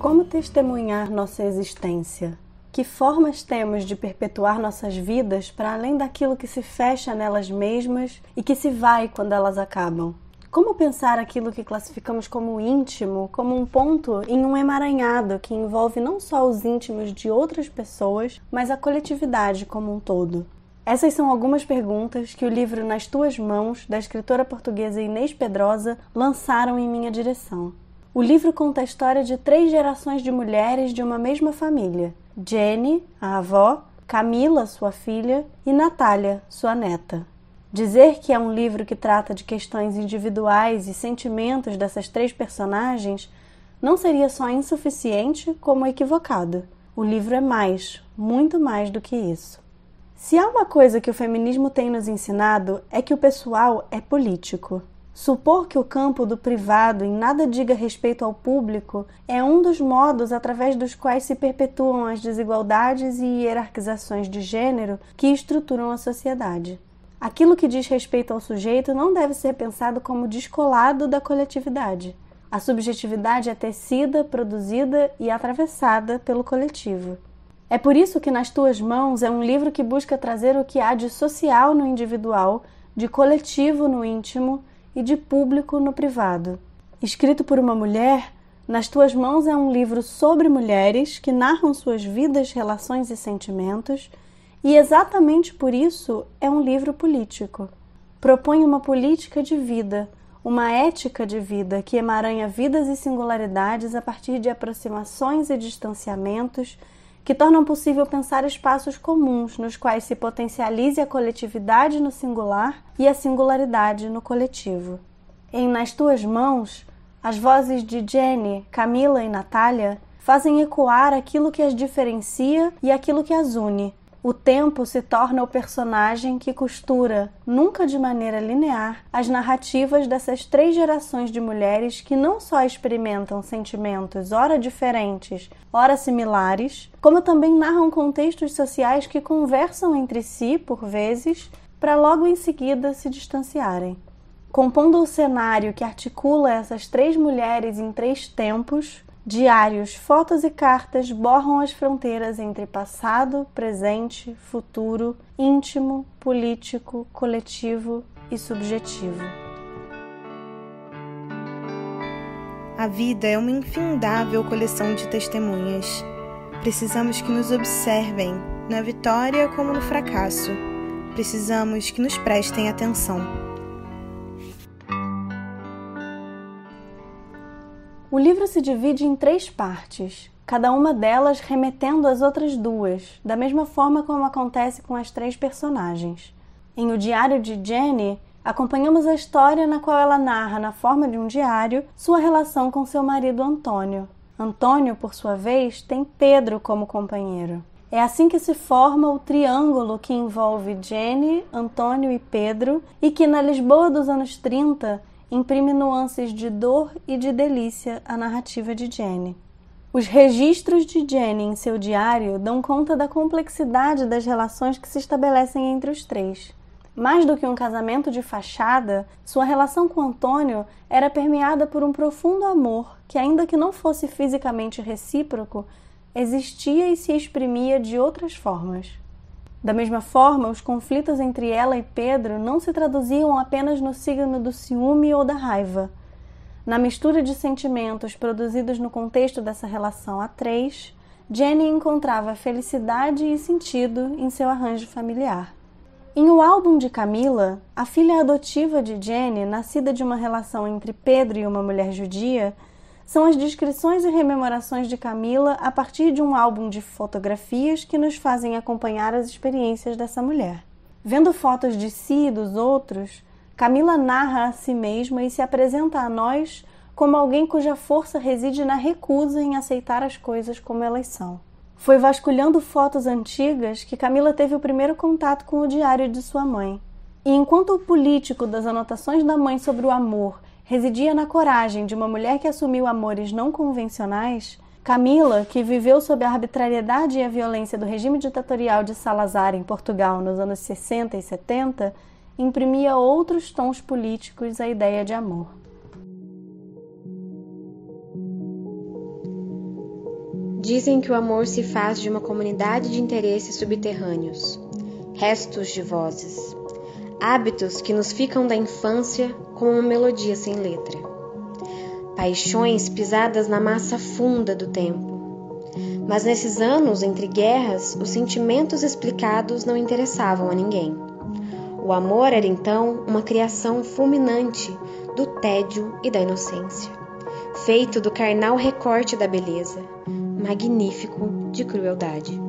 Como testemunhar nossa existência? Que formas temos de perpetuar nossas vidas para além daquilo que se fecha nelas mesmas e que se vai quando elas acabam? Como pensar aquilo que classificamos como íntimo, como um ponto em um emaranhado que envolve não só os íntimos de outras pessoas, mas a coletividade como um todo? Essas são algumas perguntas que o livro Nas Tuas Mãos, da escritora portuguesa Inês Pedrosa, lançaram em minha direção. O livro conta a história de três gerações de mulheres de uma mesma família: Jenny, a avó, Camila, sua filha, e Natália, sua neta. Dizer que é um livro que trata de questões individuais e sentimentos dessas três personagens não seria só insuficiente, como equivocado. O livro é mais, muito mais do que isso. Se há uma coisa que o feminismo tem nos ensinado é que o pessoal é político. Supor que o campo do privado em nada diga respeito ao público é um dos modos através dos quais se perpetuam as desigualdades e hierarquizações de gênero que estruturam a sociedade. Aquilo que diz respeito ao sujeito não deve ser pensado como descolado da coletividade. A subjetividade é tecida, produzida e atravessada pelo coletivo. É por isso que Nas Tuas Mãos é um livro que busca trazer o que há de social no individual, de coletivo no íntimo e de público no privado. Escrito por uma mulher, Nas Tuas Mãos é um livro sobre mulheres que narram suas vidas, relações e sentimentos, e exatamente por isso é um livro político. Propõe uma política de vida, uma ética de vida que emaranha vidas e singularidades a partir de aproximações e distanciamentos que tornam possível pensar espaços comuns nos quais se potencialize a coletividade no singular e a singularidade no coletivo. Em Nas Tuas Mãos, as vozes de Jenny, Camila e Natália fazem ecoar aquilo que as diferencia e aquilo que as une, o tempo se torna o personagem que costura, nunca de maneira linear, as narrativas dessas três gerações de mulheres que não só experimentam sentimentos ora diferentes, ora similares, como também narram contextos sociais que conversam entre si, por vezes, para logo em seguida se distanciarem. Compondo o cenário que articula essas três mulheres em três tempos, Diários, fotos e cartas borram as fronteiras entre passado, presente, futuro, íntimo, político, coletivo e subjetivo. A vida é uma infindável coleção de testemunhas. Precisamos que nos observem, na vitória como no fracasso. Precisamos que nos prestem atenção. O livro se divide em três partes, cada uma delas remetendo às outras duas, da mesma forma como acontece com as três personagens. Em O Diário de Jenny, acompanhamos a história na qual ela narra, na forma de um diário, sua relação com seu marido Antônio. Antônio, por sua vez, tem Pedro como companheiro. É assim que se forma o triângulo que envolve Jenny, Antônio e Pedro, e que na Lisboa dos anos 30 imprime nuances de dor e de delícia à narrativa de Jenny. Os registros de Jenny em seu diário dão conta da complexidade das relações que se estabelecem entre os três. Mais do que um casamento de fachada, sua relação com Antônio era permeada por um profundo amor que, ainda que não fosse fisicamente recíproco, existia e se exprimia de outras formas. Da mesma forma, os conflitos entre ela e Pedro não se traduziam apenas no signo do ciúme ou da raiva. Na mistura de sentimentos produzidos no contexto dessa relação a três, Jenny encontrava felicidade e sentido em seu arranjo familiar. Em O Álbum de Camila, a filha adotiva de Jenny, nascida de uma relação entre Pedro e uma mulher judia, são as descrições e rememorações de Camila a partir de um álbum de fotografias que nos fazem acompanhar as experiências dessa mulher. Vendo fotos de si e dos outros, Camila narra a si mesma e se apresenta a nós como alguém cuja força reside na recusa em aceitar as coisas como elas são. Foi vasculhando fotos antigas que Camila teve o primeiro contato com o diário de sua mãe. E enquanto o político das anotações da mãe sobre o amor residia na coragem de uma mulher que assumiu amores não convencionais, Camila, que viveu sob a arbitrariedade e a violência do regime ditatorial de Salazar em Portugal nos anos 60 e 70, imprimia outros tons políticos à ideia de amor. Dizem que o amor se faz de uma comunidade de interesses subterrâneos, restos de vozes hábitos que nos ficam da infância como uma melodia sem letra, paixões pisadas na massa funda do tempo. Mas nesses anos entre guerras, os sentimentos explicados não interessavam a ninguém. O amor era então uma criação fulminante do tédio e da inocência, feito do carnal recorte da beleza, magnífico de crueldade.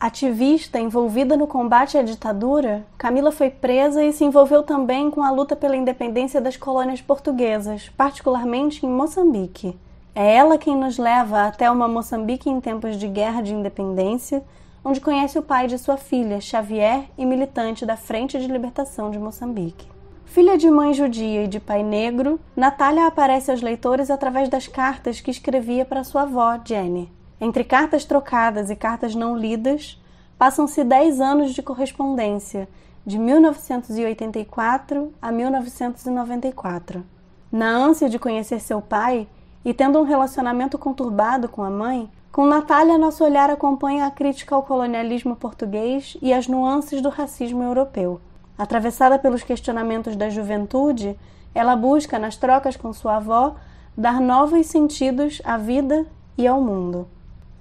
Ativista envolvida no combate à ditadura, Camila foi presa e se envolveu também com a luta pela independência das colônias portuguesas, particularmente em Moçambique. É ela quem nos leva até uma Moçambique em tempos de guerra de independência, onde conhece o pai de sua filha, Xavier, e militante da Frente de Libertação de Moçambique. Filha de mãe judia e de pai negro, Natália aparece aos leitores através das cartas que escrevia para sua avó, Jenny. Entre cartas trocadas e cartas não lidas, passam-se 10 anos de correspondência, de 1984 a 1994. Na ânsia de conhecer seu pai e tendo um relacionamento conturbado com a mãe, com Natália nosso olhar acompanha a crítica ao colonialismo português e as nuances do racismo europeu. Atravessada pelos questionamentos da juventude, ela busca, nas trocas com sua avó, dar novos sentidos à vida e ao mundo.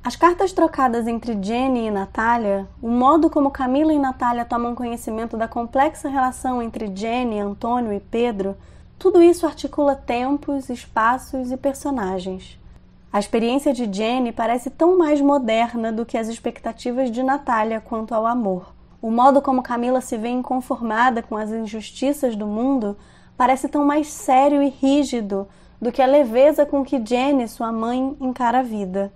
As cartas trocadas entre Jenny e Natália, o modo como Camila e Natália tomam conhecimento da complexa relação entre Jenny, Antônio e Pedro, tudo isso articula tempos, espaços e personagens. A experiência de Jenny parece tão mais moderna do que as expectativas de Natália quanto ao amor. O modo como Camila se vê inconformada com as injustiças do mundo parece tão mais sério e rígido do que a leveza com que Jenny, sua mãe, encara a vida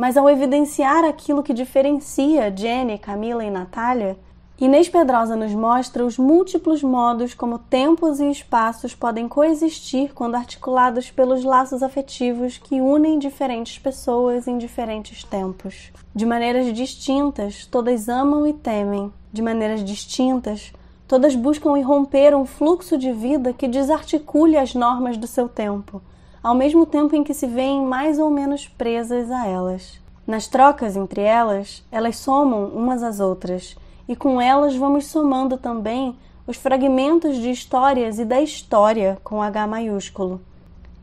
mas ao evidenciar aquilo que diferencia Jenny, Camila e Natália, Inês Pedrosa nos mostra os múltiplos modos como tempos e espaços podem coexistir quando articulados pelos laços afetivos que unem diferentes pessoas em diferentes tempos. De maneiras distintas, todas amam e temem. De maneiras distintas, todas buscam irromper um fluxo de vida que desarticule as normas do seu tempo ao mesmo tempo em que se veem mais ou menos presas a elas. Nas trocas entre elas, elas somam umas às outras, e com elas vamos somando também os fragmentos de histórias e da história com H maiúsculo.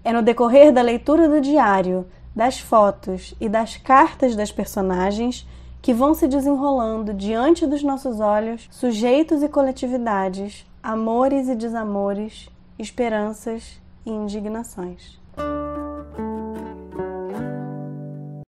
É no decorrer da leitura do diário, das fotos e das cartas das personagens que vão se desenrolando diante dos nossos olhos sujeitos e coletividades, amores e desamores, esperanças e indignações.